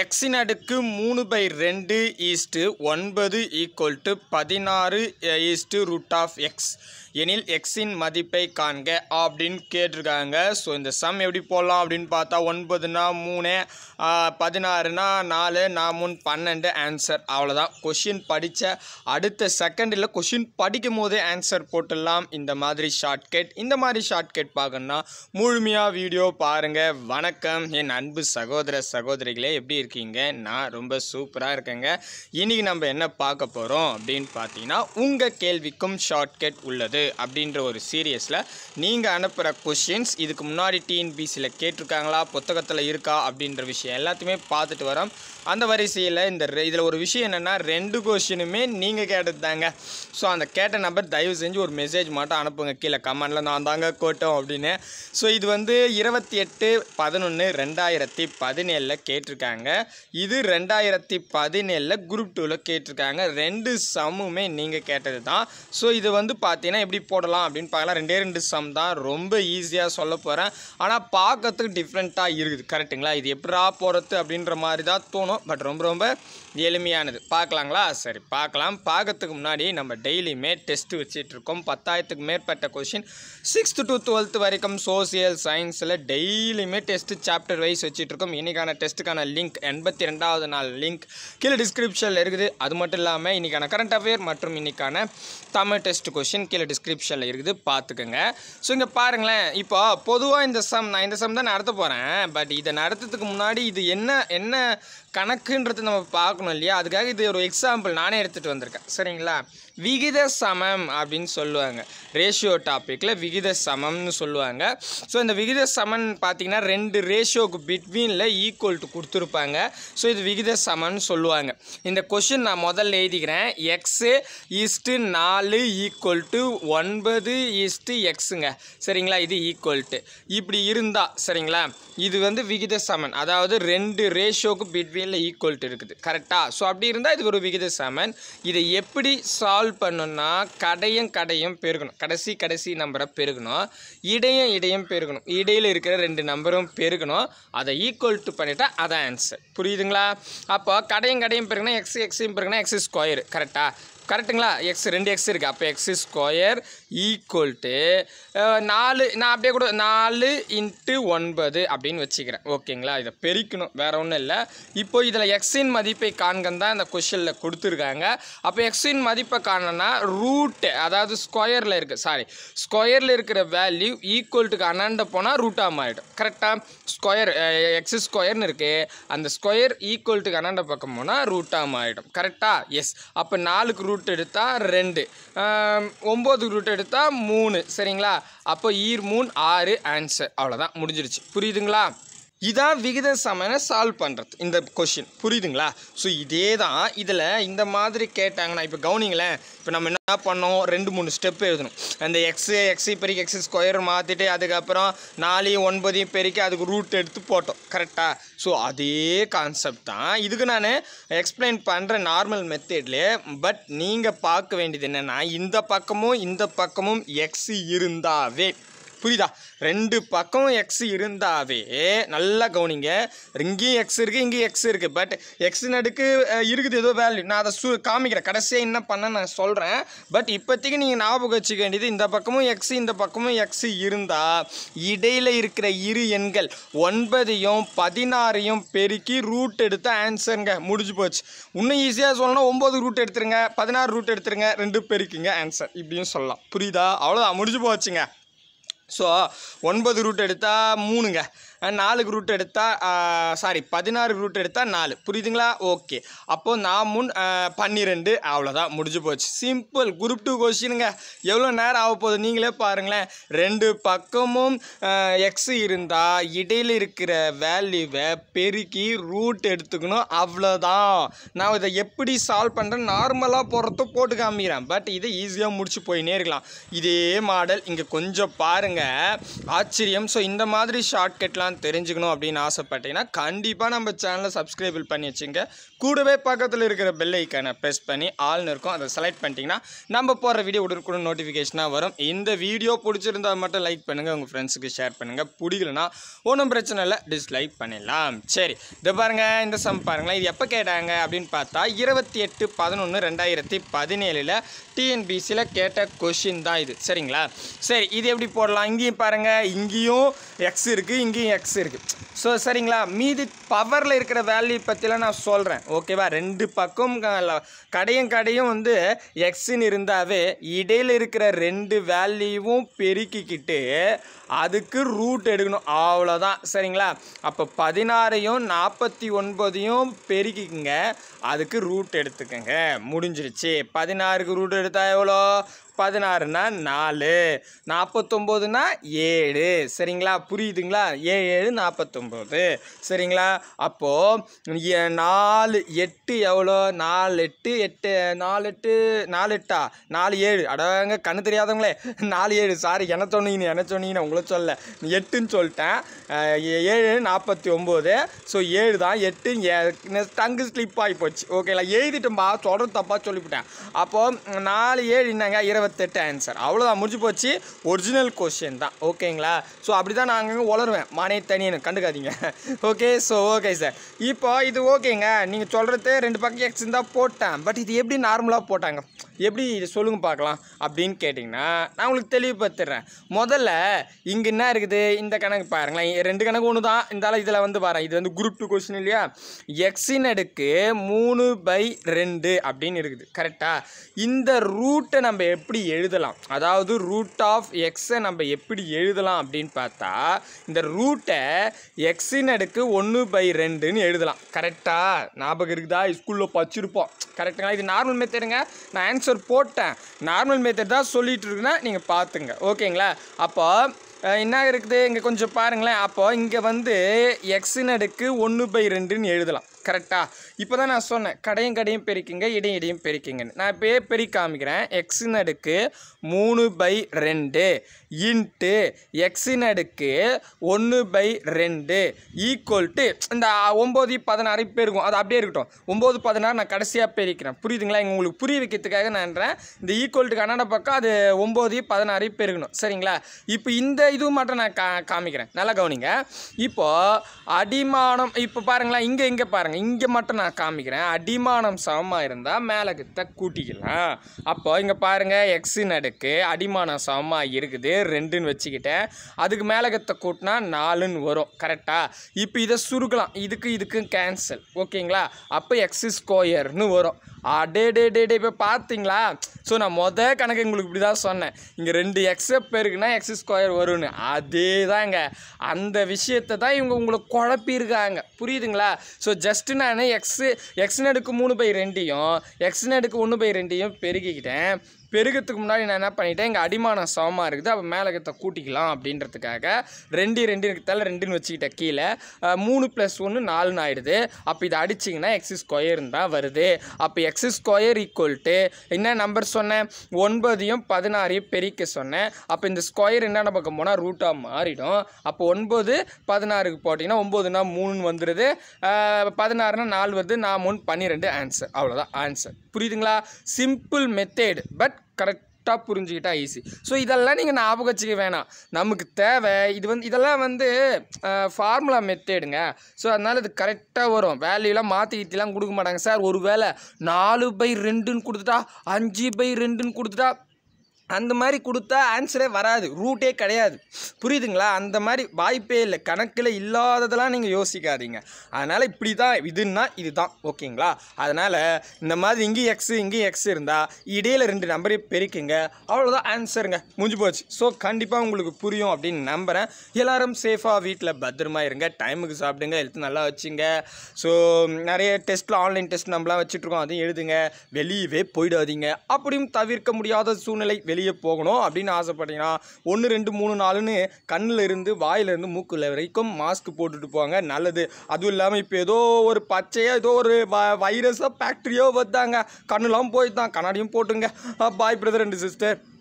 எக்ஸின் அடுக்கு மூணு பை ரெண்டு ஈஸ்ட்டு ஒன்பது ஈக்குவல் டு பதினாறு ஈஸ்ட்டு ரூட் ஆஃப் எக்ஸ் எனில் எக்ஸின் மதிப்பை காண்க அப்படின்னு கேட்டிருக்காங்க ஸோ இந்த சம் எப்படி போடலாம் அப்படின்னு பார்த்தா ஒன்பதுனா மூணு பதினாறுனா நாலு நான் மூணு பன்னெண்டு ஆன்சர் அவ்வளோதான் கொஷின் படித்த அடுத்த செகண்டில் கொஷின் படிக்கும் போதே ஆன்சர் போட்டுடலாம் இந்த மாதிரி ஷார்ட்கட் இந்த மாதிரி ஷார்ட்கட் பார்க்கணுன்னா முழுமையாக வீடியோ பாருங்கள் வணக்கம் என் அன்பு சகோதர சகோதரிகளே எப்படி இருக்கீங்க நான் ரொம்ப சூப்பராக இருக்கேங்க இன்றைக்கி நம்ம என்ன பார்க்க போகிறோம் அப்படின்னு பார்த்தீங்கன்னா உங்கள் கேள்விக்கும் ஷார்ட்கட் உள்ளது அப்படின்ற ஒரு சீரியஸில் நீங்கள் அனுப்புகிற கொஷின்ஸ் இதுக்கு முன்னாடி டிஎன்பிசியில் கேட்டிருக்காங்களா புத்தகத்தில் இருக்கா அப்படின்ற விஷயம் எல்லாத்தையுமே பார்த்துட்டு வரோம் அந்த வரிசையில் இந்த இதில் ஒரு விஷயம் என்னென்னா ரெண்டு கொஷினுமே நீங்கள் கேட்டது தாங்க ஸோ அந்த கேட்ட நம்பர் தயவு செஞ்சு ஒரு மெசேஜ் மட்டும் அனுப்புங்க கீழே கமெண்டில் நான் தாங்க கோட்டோம் அப்படின்னு ஸோ இது வந்து இருபத்தி எட்டு பதினொன்று ரெண்டாயிரத்தி பதினேழில் கேட்டிருக்காங்க இது ரெண்டாயிரத்தி பதினேழில் குரூப் டூவில் கேட்டிருக்காங்க ரெண்டு சம்முமே நீங்கள் கேட்டது தான் ஸோ இது வந்து பார்த்தீங்கன்னா எப்படி போடலாம் அப்படின்னு பார்க்கலாம் ரெண்டே ரெண்டு சம் தான் ரொம்ப ஈஸியாக சொல்ல போகிறேன் ஆனால் பார்க்கறதுக்கு டிஃப்ரெண்ட்டாக இருக்குது கரெக்டுங்களா இது எப்படா போகிறது அப்படின்ற மாதிரி தான் தோணும் பட் ரொம்ப ரொம்ப எளிமையானது பார்க்கலாங்களா சரி பார்க்கலாம் பார்க்கறதுக்கு முன்னாடி நம்ம டெய்லியுமே டெஸ்ட் இருக்கோம் பத்தாயிரத்துக்கு மேற்பட்ட கொஷின் சிக்ஸ்த்து டு டுவெல்த் வரைக்கும் சோசியல் சயின்ஸில் டெய்லியுமே டெஸ்ட்டு சாப்டர் வைஸ் இருக்கோம் இன்றைக்கான டெஸ்ட்டுக்கான லிங்க் எண்பத்தி ரெண்டாவது நாள் லிங்க் கீழே டிஸ்கிரிப்ஷனில் இருக்குது அது மட்டும் இல்லாமல் இன்றைக்கான கரண்ட் அஃபேர் மற்றும் இன்றைக்கான தமிழ் டெஸ்ட் கொஷின் கீழே டிஸ்கிரிப்ஷனில் இருக்குது பார்த்துக்கோங்க ஸோ இங்கே பாருங்களேன் இப்போ பொதுவாக இந்த சம் நான் இந்த சம் தான் நடத்த போகிறேன் பட் இதை நடத்துறதுக்கு முன்னாடி இது என்ன என்ன கணக்குன்றது நம்ம பார்க்கணும் இல்லையா அதுக்காக இது ஒரு எக்ஸாம்பிள் நானே எடுத்துகிட்டு வந்திருக்கேன் சரிங்களா விகித சமம் அப்படின்னு சொல்லுவாங்க ரேஷியோ டாப்பிக்கில் விகித சமம்னு சொல்லுவாங்க ஸோ இந்த விகித சமன் பார்த்திங்கன்னா ரெண்டு ரேஷியோக்கு பிட்வீனில் ஈக்குவல் டு கொடுத்துருப்பாங்க ஸோ இது விகித சமம்னு சொல்லுவாங்க இந்த கொஷின் நான் முதல்ல எழுதிக்கிறேன் எக்ஸு ஈஸ்ட்டு நாலு ஈக்குவல் டு ஒன்பது ஈஸ்ட்டு எக்ஸுங்க சரிங்களா இது ஈக்குவல் டு இப்படி இருந்தால் சரிங்களா இது வந்து விகித சமன் அதாவது ரெண்டு ரேஷியோக்கு பிட்வீனில் ஈக்குவல் டு இருக்குது கரெக்டாக ஸோ அப்படி இருந்தால் இது ஒரு விகித சமன் இதை எப்படி சால்வ் சால்வ் பண்ணணும்னா கடையும் கடையும் பெருகணும் கடைசி கடைசி நம்பரை பெருகணும் இடையும் இடையும் பெருகணும் இடையில் இருக்கிற ரெண்டு நம்பரும் பெருகணும் அதை ஈக்குவல் டு பண்ணிவிட்டால் அதான் ஆன்சர் புரியுதுங்களா அப்போ கடையும் கடையும் பெருகினா எக்ஸ் எக்ஸையும் பெருகினா எக்ஸ் ஸ்கொயரு கரெக்டாக கரெக்டுங்களா எக்ஸ் ரெண்டு எக்ஸ் இருக்குது அப்போ எக்ஸ் ஸ்கொயர் ஈக்குவல் டு நாலு நான் அப்படியே கூட நாலு இன்ட்டு ஒன்பது அப்படின்னு வச்சுக்கிறேன் ஓகேங்களா இதை பெருக்கணும் வேறு ஒன்றும் இல்லை இப்போ இதில் எக்ஸின் மதிப்பை காண்கன் தான் இந்த கொஷனில் கொடுத்துருக்காங்க அப்போ எக்ஸின் மதிப்பை காணனா ரூட்டு அதாவது ஸ்கொயரில் இருக்குது சாரி ஸ்கொயரில் இருக்கிற வேல்யூ ஈக்குவல்ட்டுக்கு அண்ணாண்ட போனால் ரூட்டாக மாறிடும் கரெக்டாக ஸ்கொயர் எக்ஸ் ஸ்கொயர்னு இருக்குது அந்த ஸ்கொயர் ஈக்குவல்ட்டுக்கு அண்ணாண்ட பக்கம் போனால் ரூட்டாக மாறிடும் கரெக்டாக எஸ் அப்போ நாலுக்கு ரூட் ரூட் எடுத்தால் ரெண்டு ஒம்பதுக்கு ரூட் எடுத்தால் மூணு சரிங்களா அப்போ ஈர் மூணு ஆறு ஆன்சர் அவ்வளோதான் முடிஞ்சிருச்சு புரியுதுங்களா இதான் விகித சமையனை சால்வ் பண்ணுறது இந்த கொஷின் புரியுதுங்களா ஸோ இதே தான் இதில் இந்த மாதிரி கேட்டாங்கன்னா இப்போ கவனிங்களேன் இப்போ நம்ம என்ன பண்ணோம் ரெண்டு மூணு ஸ்டெப் எழுதணும் அந்த எக்ஸு எக்ஸு பெருக்கி எக்ஸு ஸ்கொயர் மாற்றிட்டு அதுக்கப்புறம் நாலையும் ஒன்பதையும் பெருக்கி அதுக்கு ரூட் எடுத்து போட்டோம் கரெக்டாக ஸோ அதே கான்செப்ட் தான் இதுக்கு நான் எக்ஸ்பிளைன் பண்ணுற நார்மல் மெத்தட்லேயே பட் நீங்கள் பார்க்க வேண்டியது என்னென்னா இந்த பக்கமும் இந்த பக்கமும் எக்ஸு இருந்தாவே புரியுதா ரெண்டு பக்கம் எக்ஸ் இருந்தாவே நல்லா கவனிங்க இங்கேயும் எக்ஸ் இருக்குது இங்கேயும் எக்ஸ் இருக்குது பட் எக்ஸ் நடுக்கு இருக்குது ஏதோ வேல்யூ நான் அதை சு காமிக்கிறேன் கடைசியாக என்ன பண்ண நான் சொல்கிறேன் பட் இப்போதைக்கு நீங்கள் ஞாபகம் வச்சுக்க வேண்டியது இந்த பக்கமும் எக்ஸ் இந்த பக்கமும் எக்ஸ் இருந்தால் இடையில் இருக்கிற இரு எண்கள் ஒன்பதையும் பதினாறையும் பெருக்கி ரூட் எடுத்து ஆன்சருங்க முடிஞ்சு போச்சு இன்னும் ஈஸியாக சொல்லணும் ஒம்பது ரூட் எடுத்துருங்க பதினாறு ரூட் எடுத்துருங்க ரெண்டு பெருக்குங்க ஆன்சர் இப்படியும் சொல்லலாம் புரியுதா அவ்வளோதான் முடிஞ்சு போச்சுங்க ஸோ ஒன்பது ரூட் எடுத்தால் மூணுங்க நாலுக்கு ரூட் எடுத்தால் சாரி பதினாறு ரூட் எடுத்தால் நாலு புரியுதுங்களா ஓகே அப்போது நான் முன் பன்னிரெண்டு அவ்வளோதான் முடிஞ்சு போச்சு சிம்பிள் குரூப் டூ கொஸ்டினுங்க எவ்வளோ நேரம் ஆக போகுது நீங்களே பாருங்களேன் ரெண்டு பக்கமும் எக்ஸ் இருந்தால் இடையில் இருக்கிற வேல்யூவை பெருக்கி ரூட் எடுத்துக்கணும் அவ்வளோதான் நான் இதை எப்படி சால்வ் பண்ணுறேன் நார்மலாக போகிறத போட்டு காமிக்கிறேன் பட் இதை ஈஸியாக முடிச்சு போயினே இருக்கலாம் இதே மாடல் இங்கே கொஞ்சம் பாருங்கள் ஆச்சரியம் ஸோ இந்த மாதிரி ஷார்ட்கட்லாம் என்னெல்லாம் தெரிஞ்சுக்கணும் அப்படின்னு ஆசைப்பட்டீங்கன்னா கண்டிப்பாக நம்ம சேனலை சப்ஸ்கிரைபிள் பண்ணி வச்சுங்க கூடவே பக்கத்தில் இருக்கிற பெல் ஐக்கனை ப்ரெஸ் பண்ணி ஆள்னு இருக்கும் அதை செலக்ட் பண்ணிட்டீங்கன்னா நம்ம போகிற வீடியோ உடனுக்குடன் நோட்டிஃபிகேஷனாக வரும் இந்த வீடியோ பிடிச்சிருந்தால் மட்டும் லைக் பண்ணுங்கள் உங்கள் ஃப்ரெண்ட்ஸுக்கு ஷேர் பண்ணுங்கள் பிடிக்கலனா ஒன்றும் பிரச்சனை இல்லை டிஸ்லைக் பண்ணிடலாம் சரி இதை பாருங்கள் இந்த சம் பாருங்களேன் இது எப்போ கேட்டாங்க அப்படின்னு பார்த்தா இருபத்தி எட்டு பதினொன்று ரெண்டாயிரத்தி பதினேழில் டிஎன்பிசியில் கேட்ட கொஷின் தான் இது சரிங்களா சரி இது எப்படி போடலாம் இங்கேயும் பாருங்கள் இங்கேயும் எக்ஸ் இருக்குது இங்கேயும் எக்ஸ் இருக்குது ஸோ சரிங்களா மீதி பவரில் இருக்கிற வேல்யூ பற்றிலாம் நான் சொல்கிறேன் ஓகேவா ரெண்டு பக்கம் கடையும் கடையும் வந்து எக்ஸுன்னு இருந்தாவே இடையில் இருக்கிற ரெண்டு வேல்யூவும் பெருக்கிக்கிட்டு அதுக்கு ரூட் எடுக்கணும் அவ்வளோதான் சரிங்களா அப்போ பதினாறையும் நாற்பத்தி ஒன்பதையும் பெருக்கிக்கங்க அதுக்கு ரூட் எடுத்துக்கோங்க முடிஞ்சிருச்சு பதினாறுக்கு ரூட் எடுத்தால் எவ்வளோ பதினாறுனா நாலு நாற்பத்தொம்போதுனா ஏழு சரிங்களா புரியுதுங்களா ஏழு நாற்பத்தொம்போது சரிங்களா அப்போது நாலு எட்டு எவ்வளோ நாலு எட்டு எட்டு நாலு எட்டு நாலு எட்டா நாலு ஏழு அடங்க கண்ணு தெரியாதவங்களே நாலு ஏழு சாரி என்ன சொன்னீங்கன்னு என்ன சொன்னீங்கன்னு உங்களை சொல்ல எட்டுன்னு சொல்லிட்டேன் ஏழு நாற்பத்தி ஒம்பது ஸோ ஏழு தான் எட்டு டங்கு ஸ்லிப் ஆகி போச்சு ஓகேங்களா எழுதிட்டோம்பா தொடர் தப்பாக சொல்லிவிட்டேன் அப்போது நாலு ஏழு என்னங்க இருபது இருபத்தெட்டு ஆன்சர் அவ்வளோதான் முடிஞ்சு போச்சு ஒரிஜினல் கொஷின் தான் ஓகேங்களா ஸோ அப்படி தான் அங்கே உளருவேன் மானே தனியனு கண்டுக்காதீங்க ஓகே ஸோ ஓகே சார் இப்போ இது ஓகேங்க நீங்கள் சொல்கிறது ரெண்டு பக்கம் எக்ஸ் தான் போட்டேன் பட் இது எப்படி நார்மலாக போட்டாங்க எப்படி இதை சொல்லுங்கள் பார்க்கலாம் அப்படின்னு கேட்டிங்கன்னா நான் உங்களுக்கு தெளிவுபடுத்துறேன் முதல்ல இங்கே என்ன இருக்குது இந்த கணக்கு பாருங்களேன் ரெண்டு கணக்கு ஒன்று தான் இருந்தாலும் இதில் வந்து பாருங்கள் இது வந்து குரூப் டூ கொஸ்டின் இல்லையா எக்ஸின் அடுக்கு மூணு பை ரெண்டு அப்படின்னு இருக்குது கரெக்டாக இந்த ரூட்டை நம்ம எப்படி எழுதலாம் அதாவது ரூட் ஆஃப் எக்ஸை நம்ம எப்படி எழுதலாம் அப்படின்னு பார்த்தா இந்த ரூட்டை எக்ஸின் அடுக்கு ஒன்று பை ரெண்டுன்னு எழுதலாம் கரெக்டாக ஞாபகம் இருக்குதா ஸ்கூலில் படிச்சிருப்போம் கரெக்டுங்களா இது நார்மல் மெத்தடுங்க நான் ஆன்சர் ஆன்சர் போட்டேன் நார்மல் மெத்தட் தான் சொல்லிகிட்டு இருக்குன்னா நீங்கள் பார்த்துங்க ஓகேங்களா அப்போ என்ன இருக்குது இங்கே கொஞ்சம் பாருங்களேன் அப்போ இங்கே வந்து எக்ஸின் அடுக்கு ஒன்று பை ரெண்டுன்னு எழுதலாம் கரெக்டாக இப்போ தான் நான் சொன்னேன் கடையும் கடையும் பெருக்கிங்க இடையும் இடையும் பெருக்கிங்கன்னு நான் இப்போயே பெருக்கி காமிக்கிறேன் எக்ஸின் அடுக்கு மூணு பை ரெண்டு இன்ட்டு எக்ஸின் அடுக்கு ஒன்று பை ரெண்டு ஈக்குவல் டு இந்த ஒம்பது பதினாறு இப்போ இருக்கும் அது அப்படியே இருக்கட்டும் ஒம்பது பதினாறு நான் கடைசியாக பெருக்கிறேன் புரியுதுங்களா இங்கே உங்களுக்கு புரிய வைக்கிறதுக்காக நான் இந்த ஈக்குவல்ட்டு கன்னட பக்கம் அது ஒம்பது பதினாறு இப்போ இருக்கணும் சரிங்களா இப்போ இந்த இது மட்டும் நான் கா காமிக்கிறேன் நல்லா கவனிங்க இப்போது அடிமானம் இப்போ பாருங்களேன் இங்கே இங்கே பாருங்கள் இங்கே மட்டும் நான் காமிக்கிறேன் அடிமானம் சமமாக இருந்தால் மேலே கிட்ட கூட்டிக்கலாம் அப்போ இங்கே பாருங்கள் எக்ஸின் அடுக்கு அடிமானம் சமமாக இருக்குது ரெண்டுன்னு வச்சுக்கிட்டேன் அதுக்கு மேலகத்தை கூட்டினா நாலுன்னு வரும் கரெக்டாக இப்போ இதை சுருக்கலாம் இதுக்கு இதுக்கு கேன்சல் ஓகேங்களா அப்போ எக்ஸு ஸ்கொயர்னு வரும் அடே டே டே டே இப்போ பார்த்தீங்களா ஸோ நான் மொதல் கணக்கு உங்களுக்கு இப்படி தான் சொன்னேன் இங்கே ரெண்டு எக்ஸை பெருக்குன்னா எக்ஸ் ஸ்கொயர் வரும்னு அதே தாங்க அந்த விஷயத்தை தான் இவங்க உங்களை குழப்பியிருக்காங்க புரியுதுங்களா ஸோ ஜஸ்ட்டு நான் எக்ஸு எக்ஸ் நடுக்கு மூணு பை ரெண்டையும் எக்ஸ் நடுக்கு ஒன்று பை ரெண்டையும் பெருக்கிக்கிட்டேன் பெருகத்துக்கு முன்னாடி நான் என்ன பண்ணிட்டேன் எங்கள் அடிமானம் சமமாக இருக்குது அப்போ மேலே கூட்டிக்கலாம் அப்படின்றதுக்காக ரெண்டு ரெண்டு இருக்கிறதால ரெண்டுன்னு வச்சுக்கிட்ட கீழே மூணு ப்ளஸ் ஒன்று நாலுன்னு ஆகிடுது அப்போ இதை அடிச்சிங்கன்னா எக்ஸ் ஸ்கொயர்னு தான் வருது அப்போ எக்ஸ் ஸ்கொயர் ஈக்குவல் டு என்ன நம்பர் சொன்னேன் ஒன்பதையும் பதினாறையும் பெருக்க சொன்னேன் அப்போ இந்த ஸ்கொயர் என்னென்ன பக்கம் போனால் ரூட்டாக மாறிடும் அப்போ ஒன்பது பதினாறுக்கு போட்டிங்கன்னா ஒம்பதுனா மூணுன்னு வந்துடுது பதினாறுனா நாலு வருது நான் மூணு பன்னிரெண்டு ஆன்சர் அவ்வளோதான் ஆன்சர் புரியுதுங்களா சிம்பிள் மெத்தேடு பட் கரெக்டாக புரிஞ்சுக்கிட்டால் ஈஸி ஸோ இதெல்லாம் நீங்கள் ஞாபகம் வச்சுக்க வேணாம் நமக்கு தேவை இது வந்து இதெல்லாம் வந்து ஃபார்முலா மெத்தேடுங்க ஸோ அதனால் இது கரெக்டாக வரும் வேல்யூலாம் மாற்றி கொடுக்க மாட்டாங்க சார் ஒரு வேளை நாலு பை ரெண்டுன்னு கொடுத்துட்டா அஞ்சு பை ரெண்டுன்னு கொடுத்துட்டா அந்த மாதிரி கொடுத்தா ஆன்சரே வராது ரூட்டே கிடையாது புரியுதுங்களா அந்த மாதிரி வாய்ப்பே இல்லை கணக்கில் இல்லாததெல்லாம் நீங்கள் யோசிக்காதீங்க அதனால் இப்படி தான் இதுன்னா இது தான் ஓகேங்களா அதனால் இந்த மாதிரி இங்கேயும் எக்ஸு இங்கேயும் எக்ஸ் இருந்தால் இடையில் ரெண்டு நம்பரையும் பெருக்குங்க அவ்வளோதான் ஆன்சருங்க முடிஞ்சு போச்சு ஸோ கண்டிப்பாக உங்களுக்கு புரியும் அப்படின்னு நம்புகிறேன் எல்லோரும் சேஃபாக வீட்டில் பத்திரமா இருங்க டைமுக்கு சாப்பிடுங்க ஹெல்த் நல்லா வச்சுங்க ஸோ நிறைய டெஸ்ட்டில் ஆன்லைன் டெஸ்ட் நம்மளாம் வச்சுட்ருக்கோம் அதையும் எழுதுங்க வெளியவே போயிடாதீங்க அப்படியும் தவிர்க்க முடியாத சூழ்நிலை வெளி வெளியே போகணும் அப்படின்னு ஆசைப்பட்டீங்கன்னா ஒன்று ரெண்டு மூணு நாலுன்னு கண்ணில் இருந்து வாயிலிருந்து மூக்கில் வரைக்கும் மாஸ்க் போட்டுட்டு போவாங்க நல்லது அதுவும் இல்லாமல் இப்போ ஏதோ ஒரு பச்சையாக ஏதோ ஒரு வைரஸோ ஃபேக்ட்ரியோ வந்தாங்க கண்ணுலாம் போய் தான் கண்ணாடியும் போட்டுங்க பாய் பிரதர் ரெண்டு சிஸ்டர்